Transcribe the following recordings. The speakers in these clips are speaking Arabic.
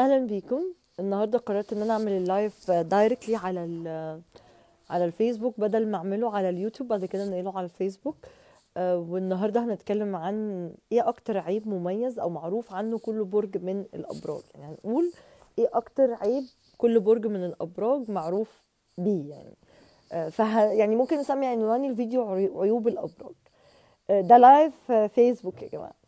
اهلا بيكم النهارده قررت ان انا اعمل اللايف دايركتلي على على الفيسبوك بدل ما اعمله على اليوتيوب بعد كده نقله على الفيسبوك آه، والنهارده هنتكلم عن ايه اكتر عيب مميز او معروف عنه كل برج من الابراج يعني هنقول ايه اكتر عيب كل برج من الابراج معروف بيه يعني ف آه، فه يعني ممكن نسمي عنوان الفيديو عيوب الابراج آه، ده لايف فيسبوك يا جماعه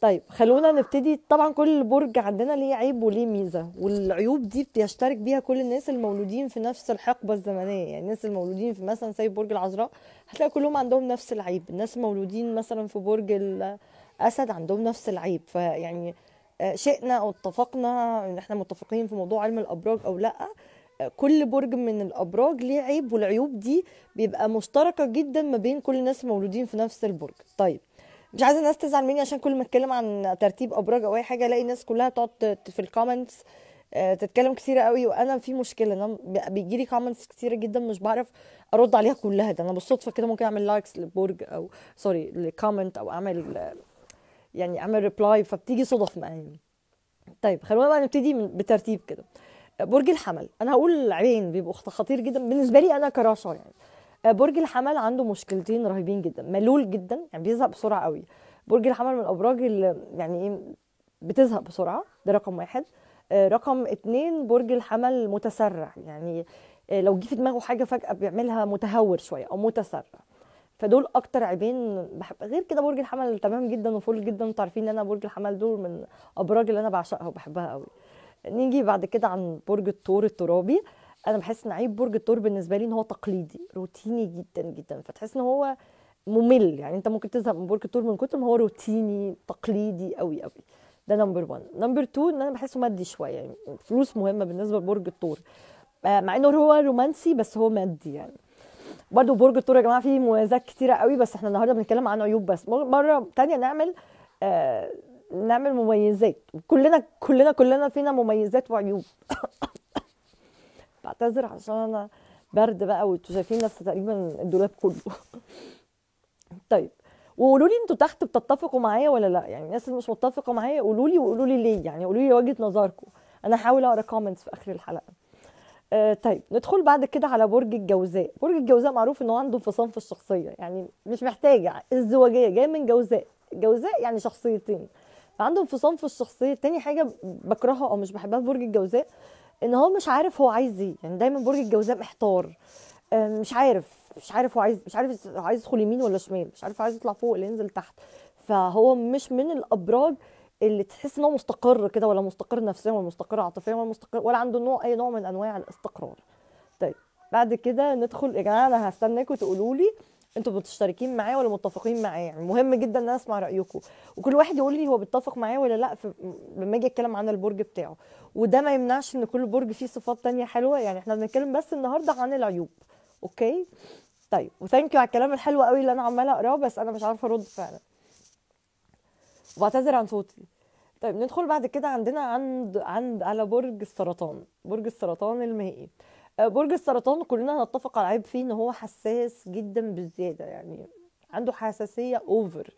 طيب خلونا نبتدي طبعا كل برج عندنا ليه عيب وليه ميزه والعيوب دي بيشترك بيها كل الناس المولودين في نفس الحقبه الزمنيه يعني الناس المولودين في مثلا زي برج العذراء هتلاقي كلهم عندهم نفس العيب الناس المولودين مثلا في برج الاسد عندهم نفس العيب فيعني آه، شئنا او اتفقنا ان احنا متفقين في موضوع علم الابراج او لا آه، كل برج من الابراج ليه عيب والعيوب دي بيبقى مشتركه جدا ما بين كل الناس المولودين في نفس البرج طيب مش عايزه الناس تزعل مني عشان كل ما اتكلم عن ترتيب ابراج او اي حاجه الاقي الناس كلها تقعد في الكومنتس آه، تتكلم كتير قوي وانا في مشكله انا بيجي لي كومنتس كتيره جدا مش بعرف ارد عليها كلها ده انا بالصدفه كده ممكن اعمل لايكس لبرج او سوري لكومنت او اعمل يعني اعمل ريبلاي فبتيجي صدف معايا طيب خلونا بقى نبتدي بترتيب كده برج الحمل انا هقول العين بيبقوا خطير جدا بالنسبه لي انا كراشا يعني آه، برج الحمل عنده مشكلتين رهيبين جدا ملول جدا يعني بيزهق بسرعه قوي برج الحمل من الابراج اللي يعني ايه بتزهق بسرعه ده رقم واحد آه، رقم اتنين برج الحمل متسرع يعني آه، لو جه في دماغه حاجه فجاه بيعملها متهور شويه او متسرع فدول اكتر عيبين بحب غير كده برج الحمل تمام جدا وفل جدا انتوا عارفين ان انا برج الحمل دول من ابراج اللي انا بعشقها وبحبها قوي نيجي بعد كده عن برج الثور الترابي آه انا بحس ان عيب برج الثور بالنسبه لي ان هو تقليدي روتيني جدا جدا فتحس ان هو ممل يعني انت ممكن تزهق من برج الثور من كتر ما هو روتيني تقليدي قوي قوي ده نمبر 1 نمبر 2 ان انا بحسه مادي شويه يعني الفلوس مهمه بالنسبه لبرج الثور آه، مع انه هو رومانسي بس هو مادي يعني برضه برج الثور يا جماعه فيه مميزات كتيره قوي بس احنا النهارده بنتكلم عن عيوب بس مره تانية نعمل آه نعمل مميزات كلنا كلنا كلنا فينا مميزات وعيوب بعتذر عشان انا برد بقى وانتوا شايفين نفس تقريبا الدولاب كله طيب وقولوا لي انتوا تحت بتتفقوا معايا ولا لا يعني الناس اللي مش متفقه معايا قولوا لي وقولوا لي ليه يعني قولوا لي وجهه نظركم انا هحاول اقرا كومنتس في اخر الحلقه آه طيب ندخل بعد كده على برج الجوزاء برج الجوزاء معروف ان هو عنده انفصام في الشخصيه يعني مش محتاجه الزواجيه جايه من جوزاء جوزاء يعني شخصيتين فعنده انفصام في الشخصيه تاني حاجه بكرهها او مش بحبها في برج الجوزاء ان هو مش عارف هو عايز ايه يعني دايما برج الجوزاء محتار آه، مش عارف مش عارف هو عايز مش عارف هو عايز يدخل يمين ولا شمال مش عارف عايز يطلع فوق ولا ينزل تحت فهو مش من الابراج اللي تحس ان هو مستقر كده ولا مستقر نفسيا ولا مستقر عاطفيا ولا مستقر ولا عنده نوع اي نوع من انواع الاستقرار طيب بعد كده ندخل يا جماعه انا هستناكم تقولوا لي انتوا بتشتركين معاه ولا متفقين معاه يعني مهم جدا ان انا اسمع رايكم وكل واحد يقول لي هو بيتفق معايا ولا لا لما اجي اتكلم عن البرج بتاعه وده ما يمنعش ان كل برج فيه صفات تانية حلوه يعني احنا بنتكلم بس النهارده عن العيوب اوكي طيب وثانك يو على الكلام الحلو قوي اللي انا عماله اقراه بس انا مش عارفه ارد فعلا وبعتذر عن صوتي طيب ندخل بعد كده عندنا عند عند على برج السرطان برج السرطان المائي برج السرطان كلنا هنتفق على عيب فيه ان هو حساس جدا بالزياده يعني عنده حساسيه اوفر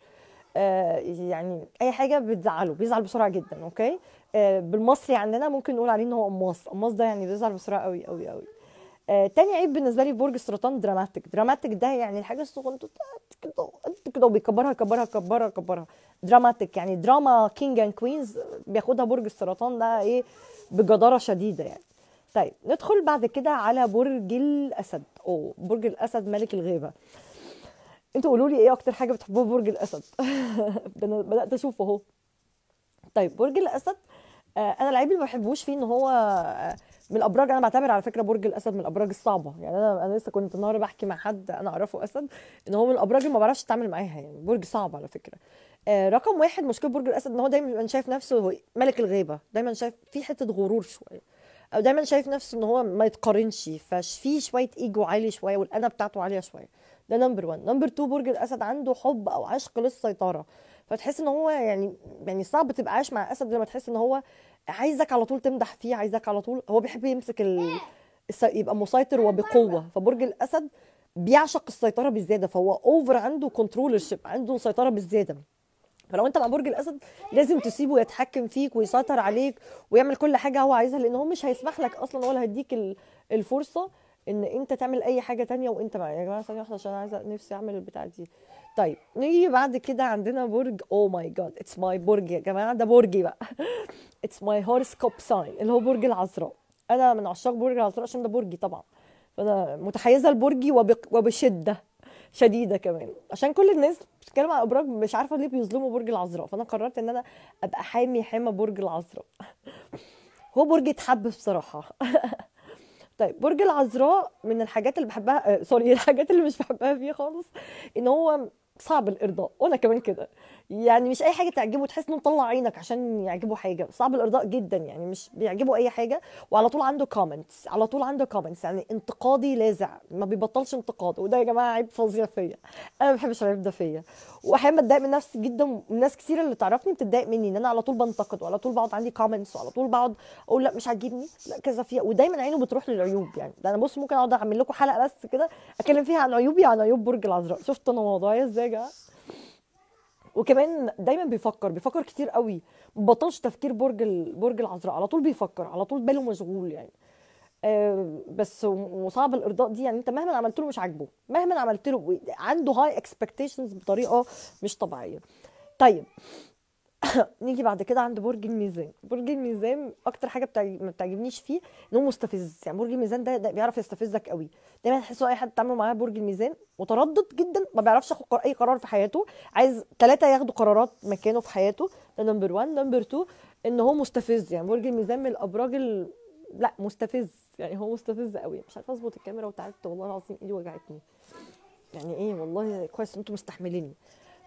آه يعني اي حاجه بتزعله بيزعل بسرعه جدا اوكي آه بالمصري عندنا ممكن نقول عليه ان هو قماص قماص ده يعني بيزعل بسرعه قوي قوي قوي آه تاني عيب بالنسبه لي برج السرطان دراماتيك دراماتيك ده يعني الحاجه الصغنطه كده كده وبيكبرها كبرها كبرها كبرها دراماتيك يعني دراما كينج اند كوينز بياخدها برج السرطان ده ايه بجداره شديده يعني طيب ندخل بعد كده على برج الاسد او برج الاسد ملك الغيبه انتوا قولوا لي ايه اكتر حاجه بتحبوها برج الاسد ده انا بدات اشوفه اهو طيب برج الاسد آه انا العيب اللي ما بحبوش فيه ان هو آه من الابراج انا بعتبر على فكره برج الاسد من الابراج الصعبه يعني انا انا لسه كنت النهارده بحكي مع حد انا اعرفه اسد ان هو من الابراج اللي ما بعرفش اتعامل معاها يعني برج صعب على فكره آه رقم واحد مشكله برج الاسد ان هو دايما بيبقى شايف نفسه ملك الغيبه دايما شايف في حته غرور شويه او دايما شايف نفسه ان هو ما يتقارنش ففي شويه ايجو عالي شويه والانا بتاعته عاليه شويه ده نمبر 1 نمبر 2 برج الاسد عنده حب او عشق للسيطره فتحس ان هو يعني يعني صعب تبقى عايش مع اسد لما تحس ان هو عايزك على طول تمدح فيه عايزك على طول هو بيحب يمسك ال... يبقى مسيطر وبقوه فبرج الاسد بيعشق السيطره بالزياده فهو اوفر عنده شيب عنده سيطره بالزياده فلو انت مع برج الاسد لازم تسيبه يتحكم فيك ويسيطر عليك ويعمل كل حاجه هو عايزها لان هو مش هيسمح لك اصلا ولا هيديك الفرصه ان انت تعمل اي حاجه تانية وانت معايا يا جماعه ثانيه واحده عشان انا عايزه نفسي اعمل البتاع دي طيب نيجي بعد كده عندنا برج او ماي جاد اتس ماي برج يا جماعه ده برجي بقى اتس ماي هورسكوب ساين اللي هو برج العذراء انا من عشاق برج العذراء عشان ده برجي طبعا فانا متحيزه لبرجي وبشده شديده كمان عشان كل الناس بتتكلم على ابراج مش عارفه ليه بيظلموا برج العذراء فانا قررت ان انا ابقى حامي حمى برج العذراء هو برج اتحب بصراحه طيب برج العذراء من الحاجات اللي بحبها سوري آه، الحاجات اللي مش بحبها فيه خالص ان هو صعب الارضاء وانا كمان كده يعني مش اي حاجه تعجبه تحس انه مطلع عينك عشان يعجبه حاجه صعب الارضاء جدا يعني مش بيعجبه اي حاجه وعلى طول عنده كومنتس على طول عنده كومنتس يعني انتقادي لاذع ما بيبطلش انتقاد وده يا جماعه عيب فظيع فيا انا ما بحبش العيب ده فيا واحيانا بتضايق من نفسي جدا وناس كثيره اللي تعرفني بتتضايق مني ان انا على طول بنتقد وعلى طول بقعد عندي كومنتس وعلى طول بقعد اقول لا مش عاجبني لا كذا فيها ودايما عينه بتروح للعيوب يعني ده انا بص ممكن اقعد اعمل لكم حلقه بس كده اتكلم فيها عن عيوبي عن عيوب برج العذراء شفت انا موضوعي إيه ازاي يا جماعه وكمان دايما بيفكر بيفكر كتير قوي بطلش تفكير برج برج العذراء على طول بيفكر على طول باله مشغول يعني آه بس وصعب الارضاء دي يعني انت مهما عملت له مش عاجبه مهما عملت له عنده هاي اكسبكتيشنز بطريقه مش طبيعيه طيب نيجي بعد كده عند برج الميزان برج الميزان اكتر حاجه بتعجب... ما بتعجبنيش فيه انه مستفز يعني برج الميزان ده, ده بيعرف يستفزك قوي دايما تحسوا اي حد تعمل معاه برج الميزان متردد جدا ما بيعرفش ياخد اي قرار في حياته عايز ثلاثه ياخدوا قرارات مكانه في حياته ده نمبر 1 نمبر 2 ان هو مستفز يعني برج الميزان من الابراج ال... لا مستفز يعني هو مستفز قوي مش عارفه اظبط الكاميرا وتعبت والله العظيم ايدي وجعتني يعني ايه والله كويس انتم مستحمليني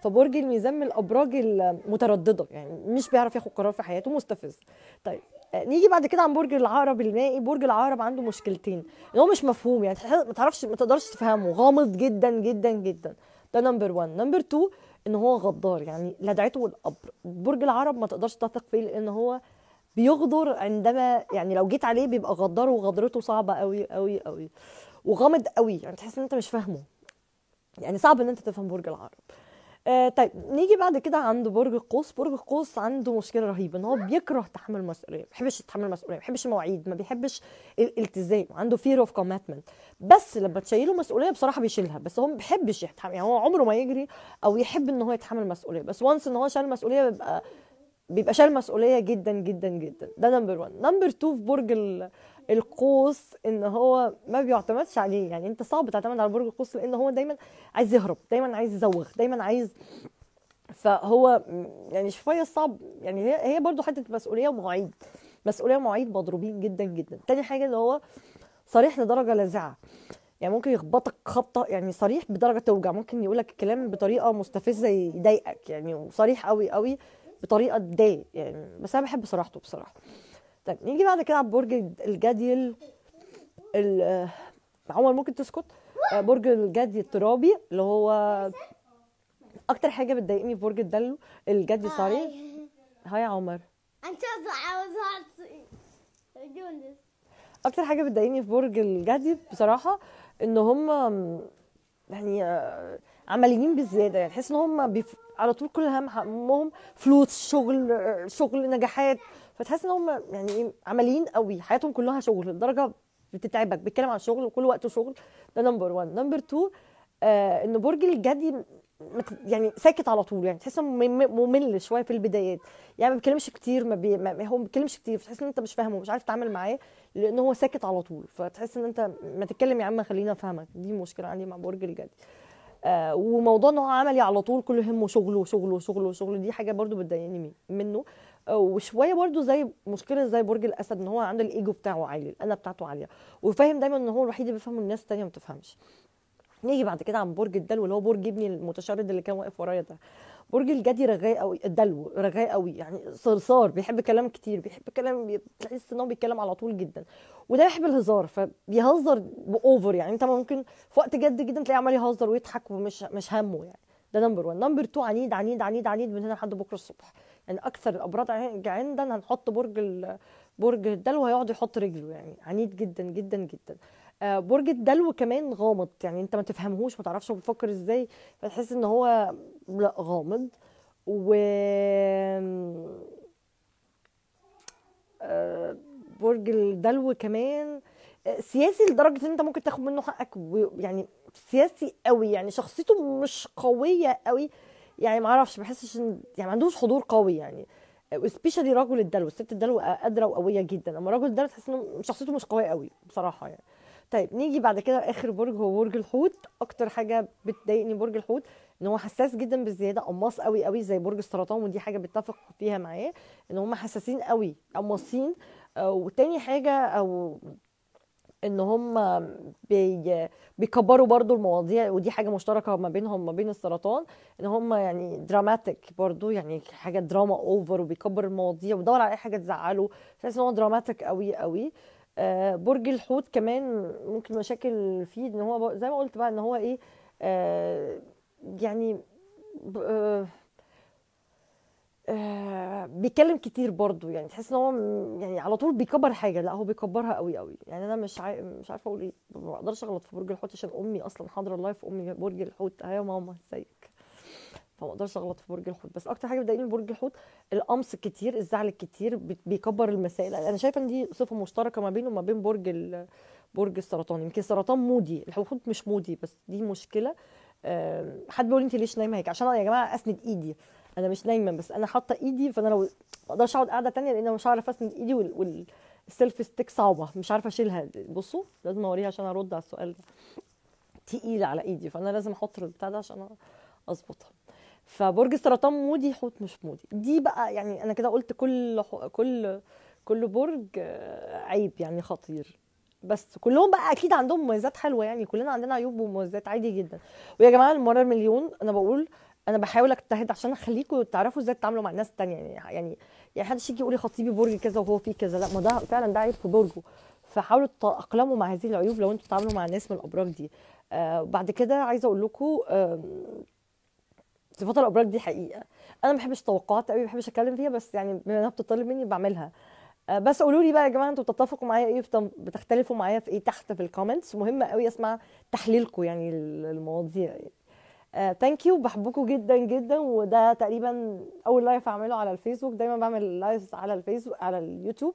فبرج الميزان من الابراج المتردده يعني مش بيعرف ياخد قرار في حياته مستفز طيب نيجي بعد كده عن برج العقرب المائي برج العقرب عنده مشكلتين ان هو مش مفهوم يعني ما تعرفش ما تقدرش تفهمه غامض جدا جدا جدا ده نمبر 1 نمبر 2 ان هو غدار يعني لدعته القبر والقبر برج العرب ما تقدرش تثق فيه لان هو بيغدر عندما يعني لو جيت عليه بيبقى غدار وغدرته صعبه قوي قوي قوي وغامض قوي يعني تحس ان انت مش فاهمه يعني صعب ان انت تفهم برج العرب آه طيب نيجي بعد كده عند برج القوس برج القوس عنده مشكله رهيبه ان هو بيكره تحمل المسؤوليه ما بيحبش يتحمل المسؤوليه ما بيحبش مواعيد ما بيحبش الالتزام عنده فير اوف كوميتمنت بس لما تشيله مسؤوليه بصراحه بيشيلها بس هو ما بيحبش يتحمل يعني هو عمره ما يجري او يحب ان هو يتحمل مسؤوليه بس وانس ان هو شال المسؤوليه بيبقى بيبقى شايل مسؤوليه جدا جدا جدا ده نمبر 1 نمبر 2 في برج ال... القوس ان هو ما بيعتمدش عليه يعني انت صعب تعتمد على برج القوس لان هو دايما عايز يهرب دايما عايز يزوغ دايما عايز فهو يعني شويه صعب يعني هي برضو برضه حته مسؤوليه ومواعيد مسؤوليه ومواعيد مضروبين جدا جدا تاني حاجه اللي هو صريح لدرجه لاذعه يعني ممكن يخبطك خبطه يعني صريح بدرجه توجع ممكن يقول لك الكلام بطريقه مستفزه يضايقك يعني وصريح قوي قوي بطريقه تضايق يعني بس انا بحب صراحته بصراحه طيب نيجي بعد كده على برج الجدي عمر ممكن تسكت آه، برج الجدي الترابي اللي هو اكتر حاجه بتضايقني في برج الدلو الجدي سوري هاي عمر انت عاوز اكتر حاجه بتضايقني في برج الجدي بصراحه ان هم يعني آه، عمليين بالزياده يعني تحس ان هم بيف... على طول كل هم همهم فلوس شغل شغل نجاحات فتحس ان هم يعني ايه عمليين قوي حياتهم كلها شغل لدرجه بتتعبك بيتكلم عن شغل وكل وقته شغل ده نمبر 1 نمبر 2 ان برج الجدي يعني ساكت على طول يعني تحس انه ممل شويه في البدايات يعني ما بيتكلمش كتير ما, بي... ما هو ما بيتكلمش كتير فتحس ان انت مش فاهمه مش عارف تتعامل معاه لان هو ساكت على طول فتحس ان انت ما تتكلم يا عم خلينا افهمك دي مشكله عندي مع برج الجدي آه، وموضوع انه هو عملي على طول كل همه شغله وشغله وشغله وشغله دي حاجه برضو بتضايقني منه آه، وشويه برضو زي مشكله زي برج الاسد ان هو عنده الايجو بتاعه عالي الانا بتاعته عاليه وفاهم دايما ان هو الوحيد اللي بيفهم الناس الثانيه ما بتفهمش نيجي بعد كده عن برج الدلو اللي هو برج ابني المتشرد اللي كان واقف ورايا ده برج الجدي رغاي قوي الدلو رغاي قوي يعني صرصار بيحب كلام كتير بيحب كلام تحس ان هو بيتكلم على طول جدا وده بيحب الهزار فبيهزر باوفر يعني انت ممكن في وقت جد جدا تلاقيه عمال يهزر ويضحك ومش مش همه يعني ده نمبر 1 نمبر 2 عنيد عنيد عنيد عنيد من هنا لحد بكره الصبح يعني اكثر الابراج عندنا هنحط برج برج الدلو هيقعد يحط رجله يعني عنيد جدا جدا جدا آه، برج الدلو كمان غامض يعني انت ما تفهمهوش ما تعرفش هو بيفكر ازاي فتحس ان هو لا غامض و آه، برج الدلو كمان آه، سياسي لدرجه ان انت ممكن تاخد منه حقك يعني سياسي قوي يعني شخصيته مش قويه قوي يعني ما اعرفش ما بحسش ان يعني ما عندوش حضور قوي يعني وسبيشالي رجل الدلو ست الدلو قادره وقويه جدا اما رجل الدلو تحس ان شخصيته مش قويه قوي بصراحه يعني طيب نيجي بعد كده اخر برج هو برج الحوت اكتر حاجه بتضايقني برج الحوت ان هو حساس جدا بالزياده قماص قوي قوي زي برج السرطان ودي حاجه بتفق فيها معاه ان هم حساسين قوي قماصين آه، وتاني حاجه او ان هم بي بيكبروا برضو المواضيع ودي حاجه مشتركه ما بينهم وما بين السرطان ان هم يعني دراماتيك برضو يعني حاجه دراما اوفر وبيكبر المواضيع ودور على اي حاجه تزعله تحس ان هو دراماتيك قوي قوي آه آه، برج الحوت كمان ممكن مشاكل فيه ان هو زي ما قلت بقى ان هو ايه آه، يعني آه، بيتكلم كتير برضو يعني تحس ان هو يعني على طول بيكبر حاجه لا هو بيكبرها قوي قوي يعني انا مش مش عارفه اقول ايه ما اقدرش اغلط في برج الحوت عشان امي اصلا حاضره اللايف امي برج الحوت ها يا ماما ازيك فما اقدرش اغلط في برج الحوت بس اكتر حاجه بتضايقني في برج الحوت القمص الكتير الزعل الكتير بيكبر المسائل انا شايفه ان دي صفه مشتركه ما بينه وما بين برج برج السرطان يمكن سرطان مودي الحوت مش مودي بس دي مشكله حد بيقول انت ليش نايمه هيك عشان يا جماعه اسند ايدي انا مش نايمه بس انا حاطه ايدي فانا لو ما اقدرش اقعد قاعده تانية لان انا مش هعرف اسند ايدي والسيلف ستيك صعبه مش عارفه اشيلها بصوا لازم اوريها عشان ارد على السؤال ده تقيله على ايدي فانا لازم احط البتاع ده عشان اظبطها فبرج السرطان مودي حوت مش مودي دي بقى يعني انا كده قلت كل حو... كل كل برج عيب يعني خطير بس كلهم بقى اكيد عندهم مميزات حلوه يعني كلنا عندنا عيوب ومميزات عادي جدا ويا جماعه المره المليون انا بقول انا بحاول اجتهد عشان اخليكم تعرفوا ازاي تتعاملوا مع الناس الثانيه يعني يعني يعني حدش يجي يقول لي خطيبي برج كذا وهو فيه كذا لا ما ده فعلا ده عيب في برجه فحاولوا تتاقلموا مع هذه العيوب لو انتوا بتتعاملوا مع ناس من الابراج دي آه بعد كده عايزه اقول لكم آه صفات الابراج دي حقيقه انا ما بحبش توقعات قوي ما بحبش اتكلم فيها بس يعني بما انها بتطلب مني بعملها آه، بس قولوا لي بقى يا جماعه انتوا بتتفقوا معايا ايه بتختلفوا معايا في ايه تحت في الكومنتس مهم قوي اسمع تحليلكم يعني للمواضيع ثانك آه، يو بحبكم جدا جدا وده تقريبا اول لايف اعمله على الفيسبوك دايما بعمل لايف على الفيسبوك على اليوتيوب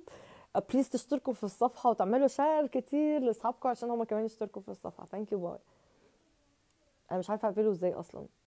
بليز آه، تشتركوا في الصفحه وتعملوا شير كتير لاصحابكم عشان هم كمان يشتركوا في الصفحه ثانك يو باي انا مش عارفه اقفله ازاي اصلا